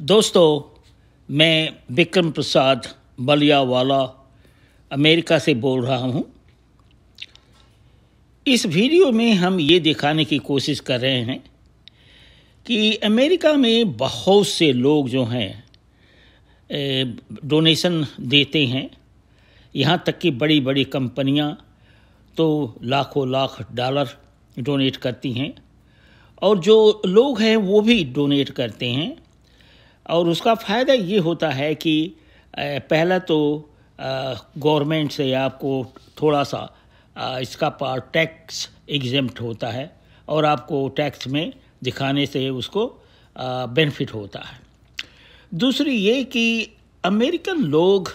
दोस्तों मैं विक्रम प्रसाद वाला अमेरिका से बोल रहा हूँ इस वीडियो में हम ये दिखाने की कोशिश कर रहे हैं कि अमेरिका में बहुत से लोग जो हैं डोनेशन देते हैं यहाँ तक कि बड़ी बड़ी कंपनियाँ तो लाखों लाख डॉलर डोनेट करती हैं और जो लोग हैं वो भी डोनेट करते हैं और उसका फ़ायदा ये होता है कि पहला तो गवर्नमेंट से आपको थोड़ा सा इसका पार टैक्स एग्जेम्प्ट होता है और आपको टैक्स में दिखाने से उसको बेनिफिट होता है दूसरी ये कि अमेरिकन लोग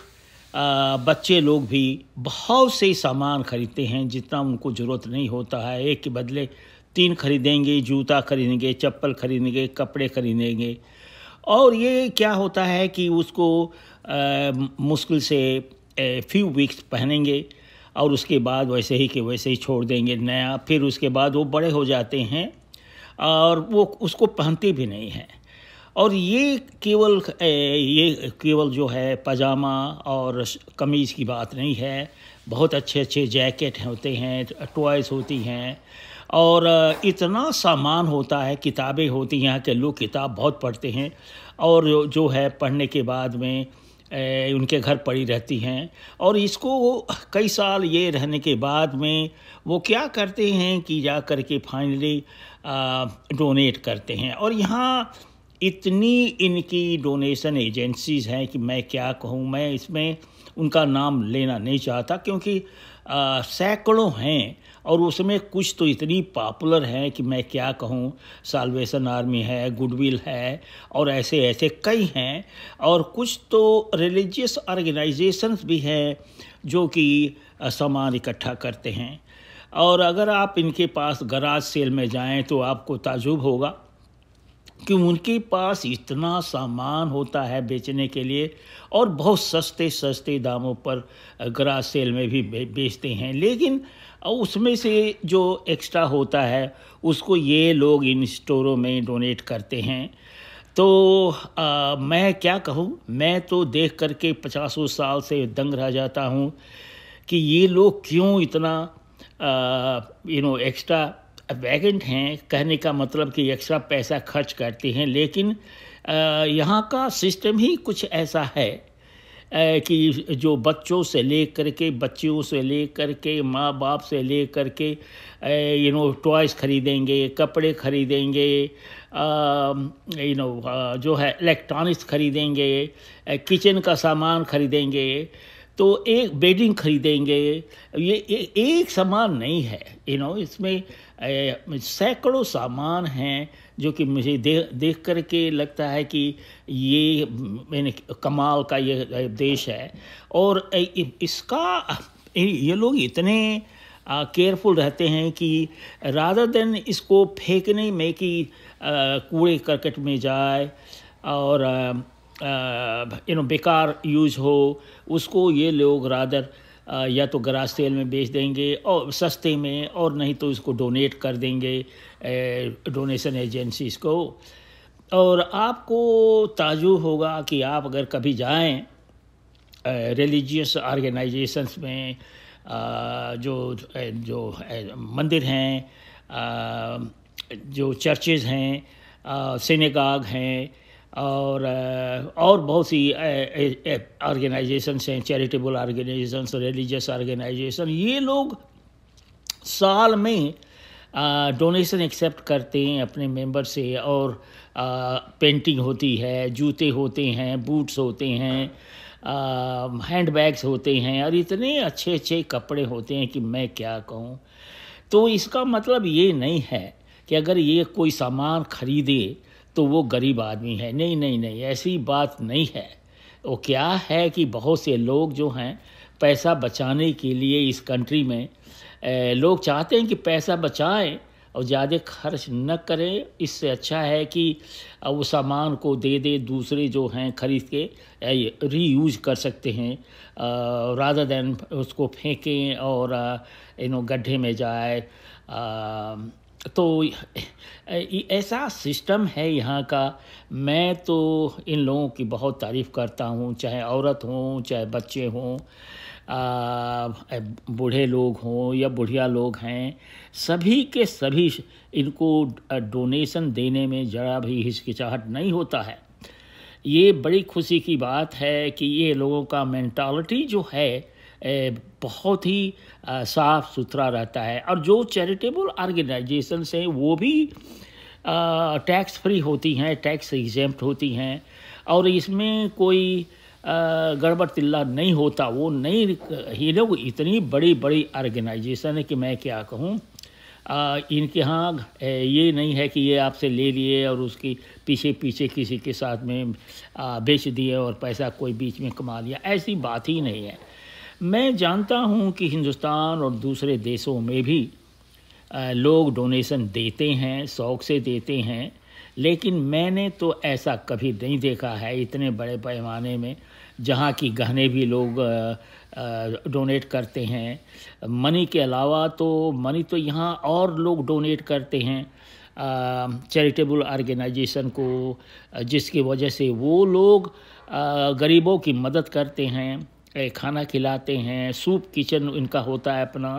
बच्चे लोग भी बहुत से सामान ख़रीदते हैं जितना उनको ज़रूरत नहीं होता है एक के बदले तीन खरीदेंगे जूता खरीदेंगे चप्पल खरीदेंगे कपड़े खरीदेंगे और ये क्या होता है कि उसको मुश्किल से फ्यू वीक्स पहनेंगे और उसके बाद वैसे ही के वैसे ही छोड़ देंगे नया फिर उसके बाद वो बड़े हो जाते हैं और वो उसको पहनते भी नहीं हैं और ये केवल ये केवल जो है पजामा और कमीज़ की बात नहीं है बहुत अच्छे अच्छे जैकेट होते हैं टॉयस होती हैं और इतना सामान होता है किताबें होती हैं यहाँ के लोग किताब बहुत पढ़ते हैं और जो है पढ़ने के बाद में उनके घर पड़ी रहती हैं और इसको कई साल ये रहने के बाद में वो क्या करते हैं कि जा कर के फाइनली डोनेट करते हैं और यहाँ इतनी इनकी डोनेशन एजेंसीज़ हैं कि मैं क्या कहूँ मैं इसमें उनका नाम लेना नहीं चाहता क्योंकि सैकड़ों हैं और उसमें कुछ तो इतनी पॉपुलर हैं कि मैं क्या कहूँ साल्वेशन आर्मी है गुडविल है और ऐसे ऐसे कई हैं और कुछ तो रिलीजियस ऑर्गेनाइजेशंस भी हैं जो कि सामान इकट्ठा करते हैं और अगर आप इनके पास गराज सेल में जाएं तो आपको ताजुब होगा कि उनके पास इतना सामान होता है बेचने के लिए और बहुत सस्ते सस्ते दामों पर ग्रास सेल में भी बेचते हैं लेकिन उसमें से जो एक्स्ट्रा होता है उसको ये लोग इन स्टोरों में डोनेट करते हैं तो आ, मैं क्या कहूँ मैं तो देख करके पचासों साल से दंग रह जाता हूँ कि ये लोग क्यों इतना यू नो एक्स्ट्रा वैगेंट हैं कहने का मतलब कि एक्स्ट्रा पैसा खर्च करते हैं लेकिन यहाँ का सिस्टम ही कुछ ऐसा है कि जो बच्चों से ले कर के बच्चियों से ले कर के माँ बाप से ले कर के यू नो टॉयज़ ख़रीदेंगे कपड़े ख़रीदेंगे यू नो जो है इलेक्ट्रॉनिक्स ख़रीदेंगे किचन का सामान ख़रीदेंगे तो एक बेडिंग खरीदेंगे ये एक सामान नहीं है यू नो इसमें सैकड़ों सामान हैं जो कि मुझे दे, देख करके लगता है कि ये मैंने कमाल का ये देश है और इसका ये लोग इतने केयरफुल रहते हैं कि राधा देन इसको फेंकने में कि कूड़े करकट में जाए और यू नो बेकार यूज हो उसको ये लोग रादर या तो ग्रास सेल में बेच देंगे और सस्ते में और नहीं तो इसको डोनेट कर देंगे डोनेशन एजेंसीज को और आपको ताजुब होगा कि आप अगर कभी जाएं रिलीजियस ऑर्गेनाइजेशंस में जो जो मंदिर हैं जो चर्चेज़ हैं सिनेगाग हैं और और बहुत सी ऑर्गेनाइजेशंस हैं चैरिटेबल ऑर्गेनाइजेशंस रिलीजियस ऑर्गेनाइजेशन ये लोग साल में डोनेशन एक्सेप्ट करते हैं अपने मेंबर से और पेंटिंग होती है जूते होते हैं बूट्स होते हैं हैंड बैग्स होते हैं और इतने अच्छे अच्छे कपड़े होते हैं कि मैं क्या कहूँ तो इसका मतलब ये नहीं है कि अगर ये कोई सामान खरीदे तो वो गरीब आदमी है नहीं नहीं नहीं ऐसी बात नहीं है वो क्या है कि बहुत से लोग जो हैं पैसा बचाने के लिए इस कंट्री में ए, लोग चाहते हैं कि पैसा बचाएं और ज़्यादा खर्च न करें इससे अच्छा है कि वो सामान को दे दे दूसरे जो हैं खरीद के रीयूज कर सकते हैं राधा देन उसको फेंकें और इन गड्ढे में जाए आ, तो ऐसा सिस्टम है यहाँ का मैं तो इन लोगों की बहुत तारीफ़ करता हूँ चाहे औरत हों चाहे बच्चे हों बूढ़े लोग हों या बुढ़िया लोग हैं सभी के सभी इनको डोनेशन देने में ज़रा भी हिचकिचाहट नहीं होता है ये बड़ी खुशी की बात है कि ये लोगों का मैंटालिटी जो है बहुत ही साफ सुथरा रहता है और जो चैरिटेबल ऑर्गेनाइजेशन हैं वो भी टैक्स फ्री होती हैं टैक्स एग्जेम्प्ट होती हैं और इसमें कोई गड़बड़ तिल्ला नहीं होता वो नहीं ये लोग इतनी बड़ी बड़ी ऑर्गेनाइजेशन है कि मैं क्या कहूँ इनके यहाँ ये नहीं है कि ये आपसे ले लिए और उसकी पीछे पीछे किसी के साथ में बेच दिए और पैसा कोई बीच में कमा लिया ऐसी बात ही नहीं है मैं जानता हूँ कि हिंदुस्तान और दूसरे देशों में भी लोग डोनेशन देते हैं शौक से देते हैं लेकिन मैंने तो ऐसा कभी नहीं देखा है इतने बड़े पैमाने में जहाँ की गहने भी लोग डोनेट करते हैं मनी के अलावा तो मनी तो यहाँ और लोग डोनेट करते हैं चैरिटेबल ऑर्गेनाइजेशन को जिसकी वजह से वो लोग गरीबों की मदद करते हैं खाना खिलाते हैं सूप किचन इनका होता है अपना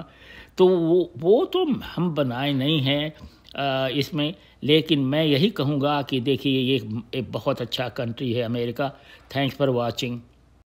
तो वो वो तो हम बनाए नहीं हैं इसमें लेकिन मैं यही कहूँगा कि देखिए ये एक बहुत अच्छा कंट्री है अमेरिका थैंक्स फॉर वॉचिंग